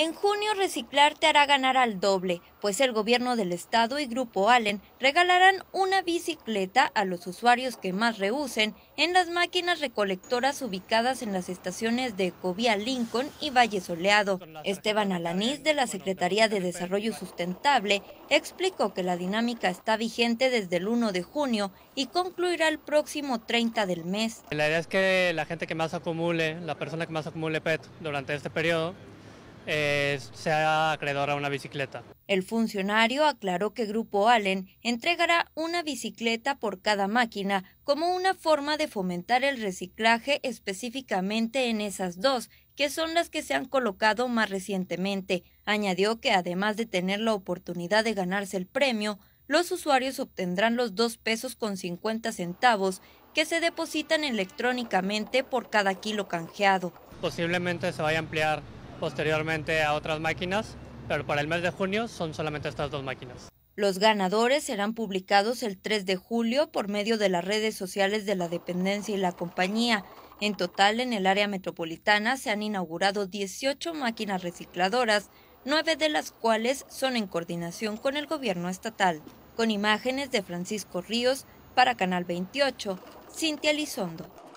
En junio reciclar te hará ganar al doble, pues el gobierno del estado y Grupo Allen regalarán una bicicleta a los usuarios que más rehusen en las máquinas recolectoras ubicadas en las estaciones de Ecovía Lincoln y Valle Soleado. Esteban Alanís de la Secretaría de Desarrollo Sustentable explicó que la dinámica está vigente desde el 1 de junio y concluirá el próximo 30 del mes. La idea es que la gente que más acumule, la persona que más acumule PET durante este periodo, eh, sea acreedor a una bicicleta. El funcionario aclaró que Grupo Allen entregará una bicicleta por cada máquina como una forma de fomentar el reciclaje específicamente en esas dos, que son las que se han colocado más recientemente. Añadió que además de tener la oportunidad de ganarse el premio, los usuarios obtendrán los dos pesos con 50 centavos que se depositan electrónicamente por cada kilo canjeado. Posiblemente se vaya a ampliar posteriormente a otras máquinas, pero para el mes de junio son solamente estas dos máquinas. Los ganadores serán publicados el 3 de julio por medio de las redes sociales de la dependencia y la compañía. En total, en el área metropolitana se han inaugurado 18 máquinas recicladoras, nueve de las cuales son en coordinación con el gobierno estatal. Con imágenes de Francisco Ríos para Canal 28, Cintia Lizondo.